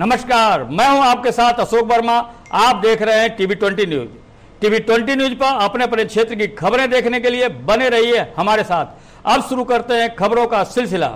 नमस्कार मैं हूं आपके साथ अशोक वर्मा आप देख रहे हैं TV twenty news TV twenty news पर अपने अपने क्षेत्र की खबरें देखने के लिए बने रहिए हमारे साथ अब शुरू करते हैं खबरों का सिलसिला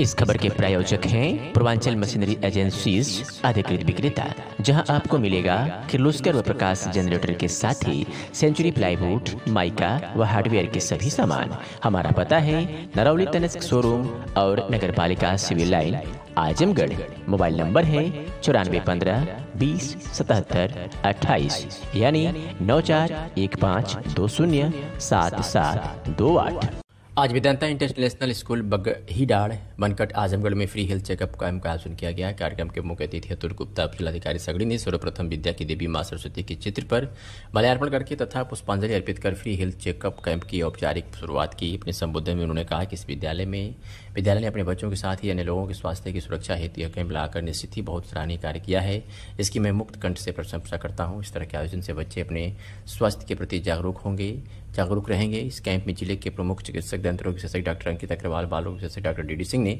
इस खबर के प्रायोजक हैं पूर्वांचल मशीनरी एजेंसीज अधिकृत विक्रेता जहां आपको मिलेगा किर्लोस्कर व प्रकाश जनरेटर के साथ ही सेंचुरी प्लाईवुड माइका व हार्डवेयर के सभी सामान हमारा पता है नरौली तनस्क शोरूम और नगर पालिका civil line Azamgarh mobile number है चौरानवे पंद्रह बीस सतहत्तर अट्ठाईस यानी नौ चार एक पाँच दो शून्य सात सात दो आठ आज वेदांता इंटरनेशनल स्कूल बगहीडाड़ बनकट आजमगढ़ में फ्री हेल्थ चेकअप का आयोजन किया गया कार्यक्रम के मुख्य अतिथि अतुल गुप्ता जिलाधिकारी सगड़ी ने सर्वप्रथम विद्या की देवी मां सरस्वती के चित्र पर माल्यार्पण करके तथा पुष्पांजलि अर्पित कर फ्री हेल्थ चेकअप कैंप की औपचारिक शुरुआत की अपने संबोधन में उन्होंने कहा कि इस विद्यालय में विद्यालय ने अपने बच्चों के साथ ही अन्य लोगों के स्वास्थ्य की सुरक्षा हेतु यह कैंप लगाकर निश्चित ही बहुत सराहनीय कार्य किया है इसकी मैं मुक्त कंठ से प्रशंसा करता हूँ इस तरह के आयोजन से बच्चे अपने स्वास्थ्य के प्रति जागरूक होंगे जागरूक रहेंगे इस कैंप में जिले के प्रमुख चिकित्सक दंत रोग विशेषज्ञ डॉक्टर अंकित अग्रवाल बाल रोग विशेषज्ञ डॉक्टर डीडी सिंह ने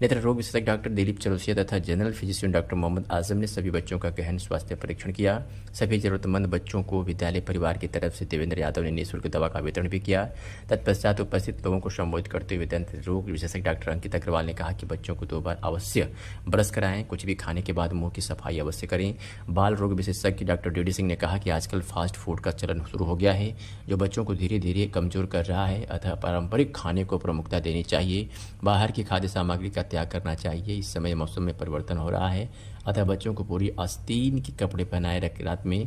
नेत्र रोग विशेषज्ञ डॉक्टर दिलीप चलसिया तथा general physician doctor Mohammad Azam ने सभी बच्चों का गहन स्वास्थ्य परीक्षण किया सभी जरूरतमंद बच्चों को विद्यालय परिवार की तरफ से देवेंद्र यादव ने निःशुल्क दवा का वितरण भी किया तत्पश्चात उपस्थित लोगों को संबोधित करते हुए दंत रोग विशेषज्ञ डॉक्टर अंकित अग्रवाल ने कहा कि बच्चों को दो बार अवश्य ब्रश कराएं कुछ भी खाने के बाद मुंह की सफाई अवश्य करें बाल रोग विशेषज्ञ डॉक्टर डी सिंह ने कहा कि आजकल फास्ट फूड का चलन शुरू हो गया है जो बच्चों को धीरे धीरे कमजोर कर रहा है अतः पारंपरिक खाने को प्रमुखता देनी चाहिए बाहर की खाद्य सामग्री का त्याग करना चाहिए इस समय मौसम में परिवर्तन हो रहा है अतः बच्चों को पूरी आस्तीन के कपड़े पहनाए रख रात में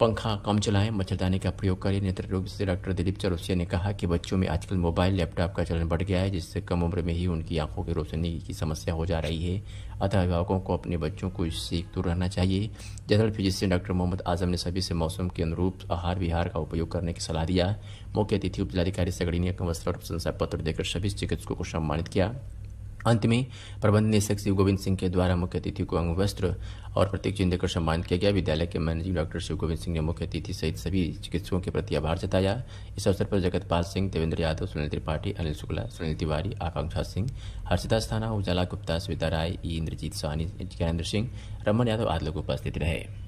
पंखा कम चलाएं मच्छरदानी का प्रयोग करें नेत्र रोग से डॉक्टर दिलीप चौरसिया ने कहा कि बच्चों में आजकल मोबाइल लैपटॉप का चलन बढ़ गया है जिससे कम उम्र में ही उनकी आंखों की रोशनी की समस्या हो जा रही है अतः अभिभावकों को अपने बच्चों को इससे दूर रहना चाहिए general physician doctor Mohammad Azam ने सभी से मौसम के अनुरूप आहार विहार का उपयोग करने की सलाह दिया मुख्य अतिथि उपजिलाधिकारी ने का वस्त्र और प्रशंसा पत्र देकर सभी चिकित्सकों को सम्मानित किया अंत में प्रबंध निदेशक शिव गोविंद सिंह के द्वारा मुख्य अतिथि को अंग वस्त्र और प्रतीक चिन्ह देकर सम्मानित किया गया विद्यालय के मैनेजिंग डॉक्टर शिव गोविंद सिंह ने मुख्य अतिथि सहित सभी चिकित्सकों के प्रति आभार जताया इस अवसर पर जगतपाल सिंह देवेंद्र यादव सुनील त्रिपाठी अनिल शुक्ला सुनील तिवारी आकांक्षा सिंह हर्षिता स्थाना उजाला गुप्ता सुविधा राय ई इंद्रजीत सहानी ज्ञानेन्द्र सिंह रमन यादव आदि लोग उपस्थित रहे